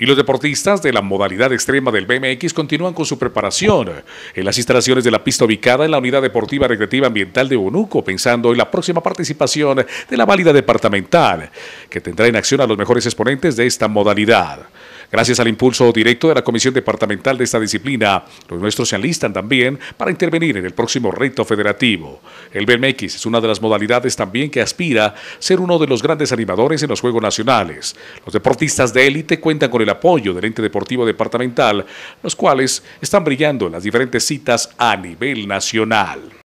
Y los deportistas de la modalidad extrema del BMX continúan con su preparación en las instalaciones de la pista ubicada en la Unidad Deportiva Recreativa Ambiental de Bonuco, pensando en la próxima participación de la válida departamental, que tendrá en acción a los mejores exponentes de esta modalidad. Gracias al impulso directo de la Comisión Departamental de esta disciplina, los nuestros se alistan también para intervenir en el próximo reto federativo. El BMX es una de las modalidades también que aspira ser uno de los grandes animadores en los Juegos Nacionales. Los deportistas de élite cuentan con el apoyo del ente deportivo departamental, los cuales están brillando en las diferentes citas a nivel nacional.